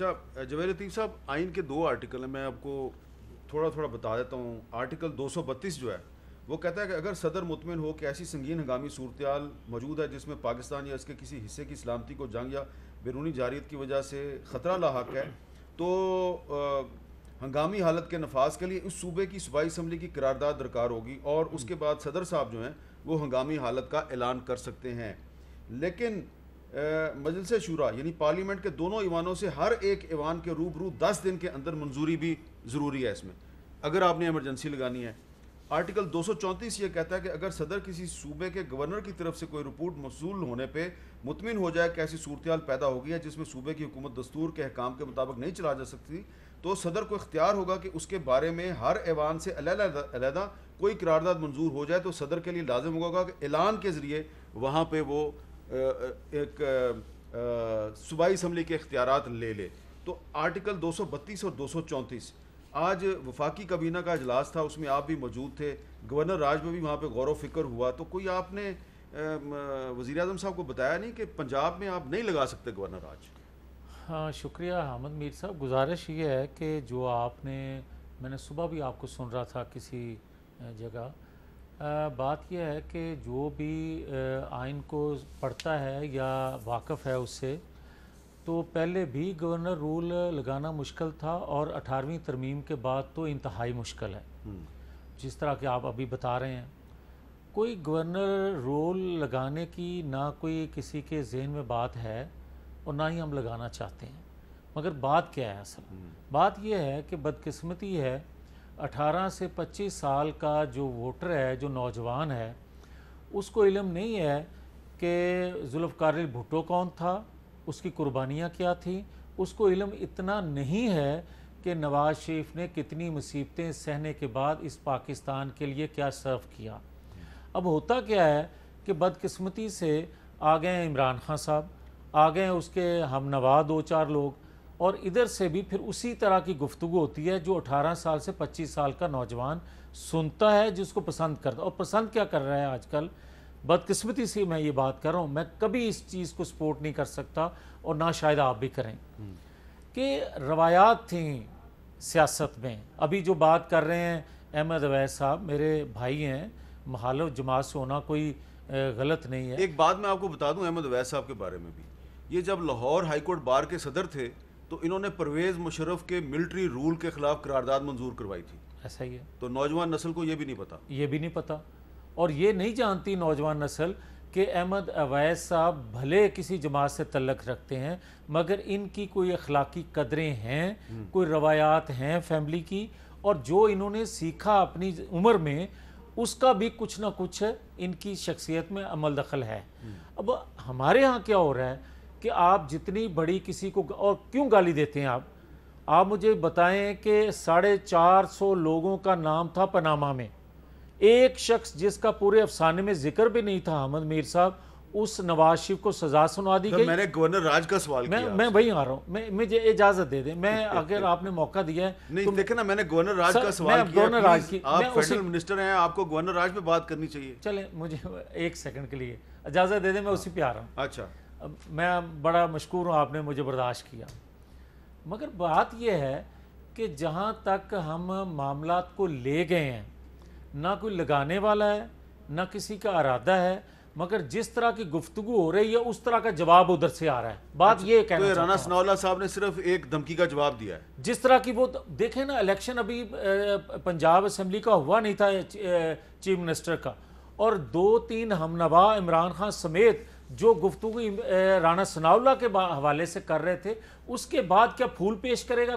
अच्छा जवेर लतीफ़ साहब आइन के दो आर्टिकल हैं मैं आपको थोड़ा थोड़ा बता देता हूँ आर्टिकल 232 जो है वो कहता है कि अगर सदर मुतमिन हो कि ऐसी संगीन हंगामी सूरत मौजूद है जिसमें पाकिस्तान या इसके किसी हिस्से की सलामती को जंग या बैरूनी जारियत की वजह से ख़तरा लाक है तो आ, हंगामी हालत के नफाज के लिए उस सूबे की सूबाई इसम्बली की करारदाद दरकार होगी और उसके बाद सदर साहब जो हैं वो हंगामी हालत का ऐलान कर सकते हैं लेकिन मजलस शुरा यानी पार्लियामेंट के दोनों ईवानों से हर एक ईवान के रूबरू दस दिन के अंदर मंजूरी भी ज़रूरी है इसमें अगर आपने एमरजेंसी लगानी है आर्टिकल दो सौ चौंतीस ये कहता है कि अगर सदर किसी सूबे के गवर्नर की तरफ से कोई रिपोर्ट मौसू होने पर मुतमिन हो जाए कि ऐसी सूरत पैदा हो गई है जिसमें सूबे की हुकूमत दस्तूर के अहकाम के मुताबिक नहीं चला जा सकती तो सदर को इख्तियार होगा कि उसके बारे में हर ऐवान से अलहदा कोई करारदादा मंजूर हो जाए तो सदर के लिए लाजम होगा कि ऐलान के ज़रिए वहाँ पर वो एक सूबाई इसम्बली के अख्तियार ले ले तो आर्टिकल 232 और 234 आज वफाकी काबीना का अजलास था उसमें आप भी मौजूद थे गवर्नर राज में भी वहाँ पर गौर फिक्र हुआ तो कोई आपने वज़ी अजम साहब को बताया नहीं कि पंजाब में आप नहीं लगा सकते गवर्नर राज हाँ शुक्रिया हामद मीर साहब गुजारिश ये है कि जो आपने मैंने सुबह भी आपको सुन रहा था किसी जगह बात यह है कि जो भी आइन को पढ़ता है या वाकफ़ है उससे तो पहले भी गवर्नर रूल लगाना मुश्किल था और 18वीं तरमीम के बाद तो इंतहाई मुश्किल है हम्म। जिस तरह के आप अभी बता रहे हैं कोई गवर्नर रोल लगाने की ना कोई किसी के जहन में बात है और ना ही हम लगाना चाहते हैं मगर बात क्या है असल हम्म। बात यह है कि बदकिस्मती है 18 से 25 साल का जो वोटर है जो नौजवान है उसको इलम नहीं है कि जुल्फ़ार भुट्टो कौन था उसकी कुर्बानियाँ क्या थी उसको इलम इतना नहीं है कि नवाज़ शरीफ ने कितनी मुसीबतें सहने के बाद इस पाकिस्तान के लिए क्या सर्व किया अब होता क्या है कि बदकस्मती से आ गए इमरान खान साहब आ गए उसके हम नवा दो चार लोग और इधर से भी फिर उसी तरह की गुफ्तु होती है जो 18 साल से 25 साल का नौजवान सुनता है जिसको पसंद करता और पसंद क्या कर रहा है आजकल बदकिस्मती से मैं ये बात कर रहा हूँ मैं कभी इस चीज़ को सपोर्ट नहीं कर सकता और ना शायद आप भी करें हम्म। कि रवायात थी सियासत में अभी जो बात कर रहे हैं अहमद अवैस साहब मेरे भाई हैं महालो जमात से होना कोई गलत नहीं है एक बात मैं आपको बता दूं अहमद अवैस साहब के बारे में भी ये जब लाहौर हाईकोर्ट बार के सदर थे तो इन्होंने परवेज़ मुशरफ के मिलिट्री रूल के ख़िलाफ़ करारदाद मंजूर करवाई थी ऐसा ही है तो नौजवान नस्ल को ये भी नहीं पता ये भी नहीं पता और ये नहीं जानती नौजवान नस्ल कि अहमद अवैस साहब भले किसी जमात से तलक रखते हैं मगर इनकी कोई अखलाकी कदरें हैं हम्म। कोई रवायात हैं फैमिली की और जो इन्होंने सीखा अपनी उम्र में उसका भी कुछ ना कुछ इनकी शख्सियत में अमल दखल है हम्म। अब हमारे यहाँ क्या हो रहा है कि आप जितनी बड़ी किसी को और क्यों गाली देते हैं आप आप मुझे बताएं कि साढ़े चार सौ लोगों का नाम था पनामा में एक शख्स जिसका पूरे अफसाने में जिक्र भी नहीं था अहमद मीर साहब उस नवाज शिफ को सजा सुना दी गई मैंने गवर्नर राज का सवाल मैं किया मैं वही आ रहा हूँ मुझे इजाजत दे दे मैं अगर आपने मौका दिया है नहीं तो देखे ना मैंने गवर्नर राज सर, का सवाल किया गवर्नर राज की आप फेडरल मिनिस्टर हैं आपको गवर्नर राज पे बात करनी चाहिए चले मुझे एक सेकंड के लिए इजाजत दे दे मैं हाँ। उसी पे आ रहा हूँ अच्छा मैं बड़ा मशहूर हूँ आपने मुझे बर्दाश्त किया मगर बात यह है कि जहाँ तक हम मामला को ले गए हैं ना कोई लगाने वाला है ना किसी का अरादा है मगर जिस तरह की गुफ्तु हो रही है उस तरह का जवाब उधर से आ रहा है बात तो ये कह रहे राना सनौला साहब ने सिर्फ एक धमकी का जवाब दिया है जिस तरह की वो तो, देखें ना इलेक्शन अभी पंजाब असम्बली का हुआ नहीं था चीफ मिनिस्टर का और दो तीन हमनवा इमरान खान समेत जो गुफ्तु राणा सनाउल्ला के हवाले से कर रहे थे उसके बाद क्या फूल पेश करेगा